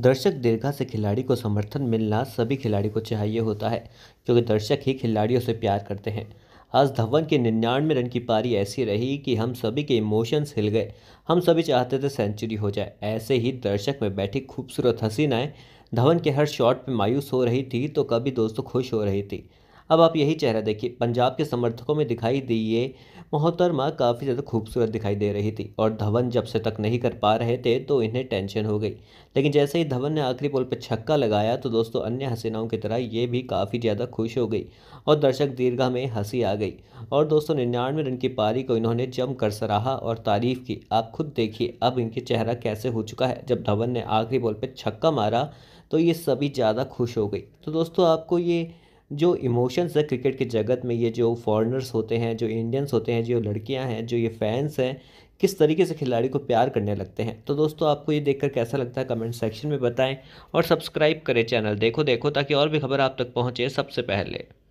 दर्शक दीर्घा से खिलाड़ी को समर्थन मिलना सभी खिलाड़ी को चाहिए होता है क्योंकि दर्शक ही खिलाड़ियों से प्यार करते हैं आज धवन के निन्यानवे रन की पारी ऐसी रही कि हम सभी के इमोशंस हिल गए हम सभी चाहते थे सेंचुरी हो जाए ऐसे ही दर्शक में बैठी खूबसूरत हसीनाएं धवन के हर शॉट पे मायूस हो रही थी तो कभी दोस्तों खुश हो रही थी अब आप यही चेहरा देखिए पंजाब के समर्थकों में दिखाई दी ये मोहतरमा काफ़ी ज़्यादा खूबसूरत दिखाई दे रही थी और धवन जब से तक नहीं कर पा रहे थे तो इन्हें टेंशन हो गई लेकिन जैसे ही धवन ने आखिरी बॉल पर छक्का लगाया तो दोस्तों अन्य हसीनाओं की तरह ये भी काफ़ी ज़्यादा खुश हो गई और दर्शक दीर्घा में हंसी आ गई और दोस्तों निन्यानवे रन की पारी को इन्होंने जम कर सराहा और तारीफ की आप खुद देखिए अब इनके चेहरा कैसे हो चुका है जब धवन ने आखिरी बॉल पर छक्का मारा तो ये सभी ज़्यादा खुश हो गई तो दोस्तों आपको ये जो इमोशंस है क्रिकेट के जगत में ये जो फॉरेनर्स होते हैं जो इंडियंस होते हैं जो लड़कियां हैं जो ये फैंस हैं किस तरीके से खिलाड़ी को प्यार करने लगते हैं तो दोस्तों आपको ये देखकर कैसा लगता है कमेंट सेक्शन में बताएं और सब्सक्राइब करें चैनल देखो देखो ताकि और भी खबर आप तक पहुँचे सबसे पहले